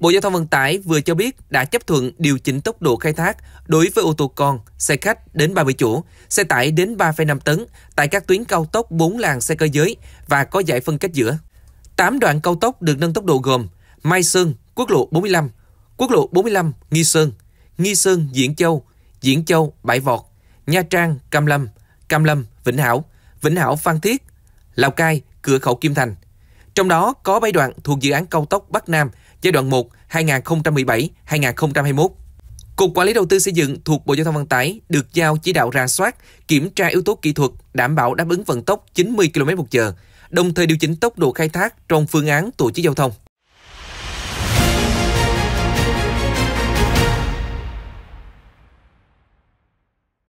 Bộ Giao thông Vận tải vừa cho biết đã chấp thuận điều chỉnh tốc độ khai thác đối với ô tô con, xe khách đến 30 chỗ, xe tải đến 3,5 tấn tại các tuyến cao tốc 4 làng xe cơ giới và có giải phân cách giữa. 8 đoạn cao tốc được nâng tốc độ gồm Mai Sơn, quốc lộ 45, quốc lộ 45 Nghi Sơn, Nghi Sơn Diễn Châu, Diễn Châu Bãi Vọt, Nha Trang Cam Lâm, Cam Lâm Vĩnh Hảo, Vĩnh Hảo Phan Thiết, Lào Cai Cửa khẩu Kim Thành – trong đó có 7 đoạn thuộc dự án cao tốc Bắc Nam giai đoạn 1 2017-2021. Cục Quản lý Đầu tư Xây dựng thuộc Bộ Giao thông Vận tải được giao chỉ đạo ra soát, kiểm tra yếu tố kỹ thuật đảm bảo đáp ứng vận tốc 90 km/h, đồng thời điều chỉnh tốc độ khai thác trong phương án tổ chức giao thông.